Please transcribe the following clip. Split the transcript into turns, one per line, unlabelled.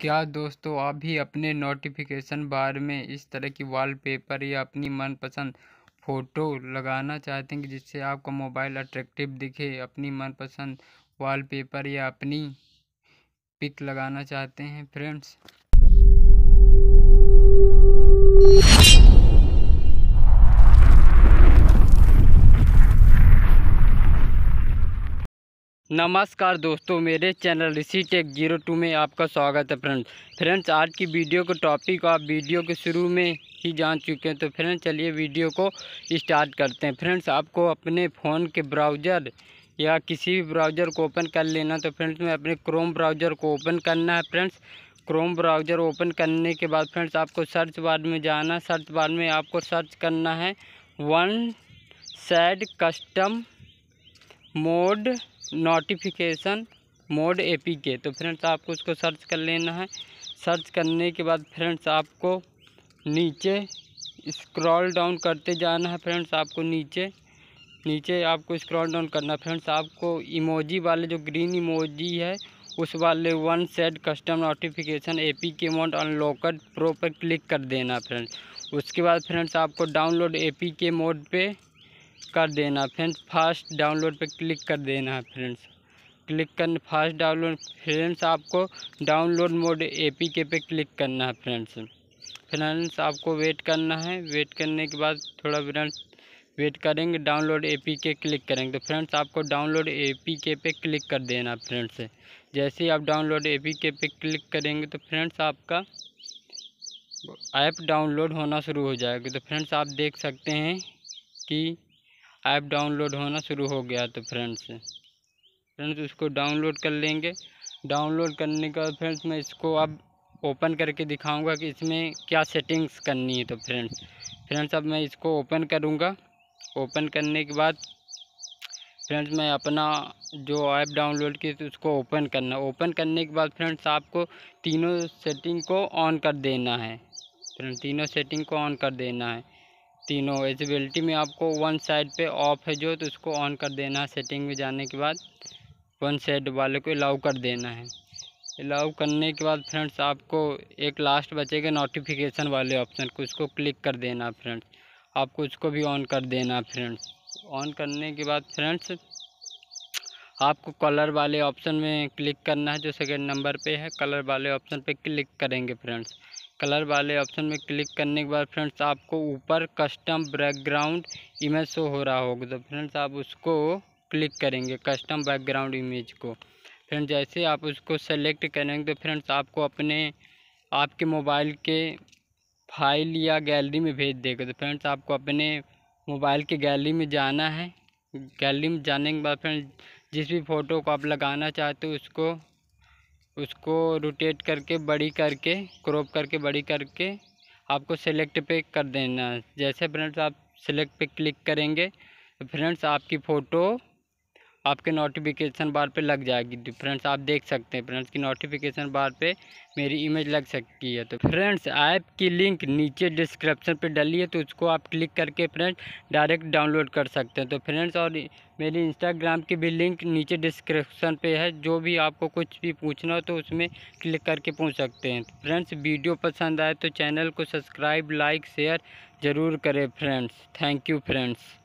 क्या दोस्तों आप भी अपने नोटिफिकेशन बार में इस तरह की वॉलपेपर या अपनी मनपसंद फ़ोटो लगाना चाहते हैं जिससे आपका मोबाइल अट्रैक्टिव दिखे अपनी मनपसंद वॉलपेपर या अपनी पिक लगाना चाहते हैं फ्रेंड्स नमस्कार दोस्तों मेरे channel Rishi tech zero two में आपका स्वागत है फ्रेंड्स फ्रेंड्स आज की वीडियो का टॉपिक आप वीडियो के शुरू में ही जान चुके हैं तो फ्रेंड्स चलिए वीडियो को स्टार्ट करते हैं फ्रेंड्स आपको अपने फ़ोन के ब्राउज़र या किसी भी ब्राउज़र को ओपन कर लेना तो फ्रेंड्स में अपने क्रोम ब्राउज़र को ओपन करना है फ्रेंड्स क्रोम ब्राउज़र ओपन करने के बाद फ्रेंड्स आपको सर्च बार में जाना सर्च बार में आपको सर्च करना है वन सैड custom mod notification mod A P K तो फ्रेंड्स आपको उसको सर्च कर लेना है सर्च करने के बाद फ्रेंड्स आपको नीचे स्क्रॉल डाउन करते जाना है फ्रेंड्स आपको नीचे नीचे आपको स्क्रॉल डाउन करना फ्रेंड्स आपको इमोजी वाले जो ग्रीन इमोजी है उस वाले one set custom notification A P K mod unlocked pro पर क्लिक कर देना फ्रेंड्स उसके बाद फ्रेंड्स आपको download A P K mod पे कर देना फ्रेंड्स फास्ट डाउनलोड पर क्लिक कर देना है फ्रेंड्स क्लिक करना फास्ट डाउनलोड फ्रेंड्स आपको डाउनलोड मोड एपीके पे क्लिक करना है फ्रेंड्स फ्रेंड्स आपको वेट करना है वेट करने के बाद थोड़ा फ्रेंड्स वेट करेंगे डाउनलोड एपीके क्लिक करेंगे तो फ्रेंड्स आपको डाउनलोड एपीके पे क्लिक कर देना फ्रेंड्स जैसे ही आप डाउनलोड एपीके पे क्लिक करेंगे तो फ्रेंड्स आपका ऐप डाउनलोड होना शुरू हो जाएगा तो फ्रेंड्स आप देख सकते हैं कि ऐप डाउनलोड होना शुरू हो गया तो फ्रेंड्स फ्रेंड्स उसको डाउनलोड कर लेंगे डाउनलोड करने का फ्रेंड्स मैं इसको अब ओपन करके दिखाऊंगा कि इसमें क्या सेटिंग्स करनी है तो फ्रेंड्स फ्रेंड्स अब मैं इसको ओपन करूंगा ओपन करने के बाद फ्रेंड्स मैं अपना जो ऐप डाउनलोड की तो उसको ओपन करना ओपन करने के बाद फ्रेंड्स आपको तीनों सेटिंग को ऑन कर देना है फ्रेंड्स तीनों सेटिंग को ऑन कर देना है तीनों एजिबिलिटी में आपको वन साइड पे ऑफ है जो तो उसको ऑन कर देना है सेटिंग में जाने के बाद वन साइड वाले को अलाउ कर देना है अलाउ करने के बाद फ्रेंड्स आपको एक लास्ट बचेगा नोटिफिकेशन वाले ऑप्शन को उसको क्लिक कर देना फ्रेंड्स आपको उसको भी ऑन कर देना फ्रेंड्स ऑन करने के बाद फ्रेंड्स आपको कलर वाले ऑप्शन में क्लिक करना है जो सेकेंड नंबर पे है कलर वाले ऑप्शन पे क्लिक करेंगे फ्रेंड्स कलर वाले ऑप्शन में क्लिक करने के बाद फ्रेंड्स आपको ऊपर कस्टम बैकग्राउंड इमेज शो हो रहा होगा तो फ्रेंड्स आप उसको क्लिक करेंगे कस्टम बैकग्राउंड इमेज को फ्रेंड्स जैसे आप उसको सेलेक्ट करेंगे तो फ्रेंड्स आपको अपने आपके मोबाइल के फाइल या गैलरी में भेज देगा तो फ्रेंड्स आपको अपने मोबाइल के गैलरी में जाना है गैलरी में जाने के बाद फ्रेंड्स जिस भी फ़ोटो को आप लगाना चाहते हो उसको उसको रोटेट करके बड़ी करके क्रॉप करके बड़ी करके आपको सेलेक्ट पे कर देना जैसे फ्रेंड्स आप सेलेक्ट पे क्लिक करेंगे तो फ्रेंड्स आपकी फ़ोटो आपके नोटिफिकेशन बार पे लग जाएगी फ्रेंड्स आप देख सकते हैं फ्रेंड्स की नोटिफिकेशन बार पे मेरी इमेज लग सकती है तो फ्रेंड्स ऐप की लिंक नीचे डिस्क्रिप्शन पे डली है तो उसको आप क्लिक करके फ्रेंड्स डायरेक्ट डाउनलोड कर सकते हैं तो फ्रेंड्स और मेरी इंस्टाग्राम की भी लिंक नीचे डिस्क्रिप्शन पे है जो भी आपको कुछ भी पूछना हो तो उसमें क्लिक करके पूछ सकते हैं फ्रेंड्स वीडियो पसंद आए तो चैनल को सब्सक्राइब लाइक शेयर ज़रूर करें फ्रेंड्स थैंक यू फ्रेंड्स